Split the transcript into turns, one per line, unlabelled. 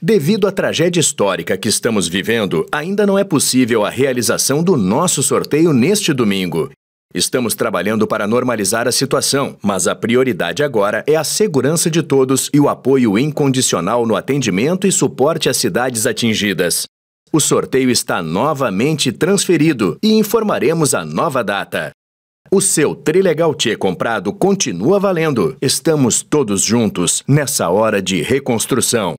Devido à tragédia histórica que estamos vivendo, ainda não é possível a realização do nosso sorteio neste domingo. Estamos trabalhando para normalizar a situação, mas a prioridade agora é a segurança de todos e o apoio incondicional no atendimento e suporte às cidades atingidas. O sorteio está novamente transferido e informaremos a nova data. O seu Trilegal T comprado continua valendo. Estamos todos juntos nessa hora de reconstrução.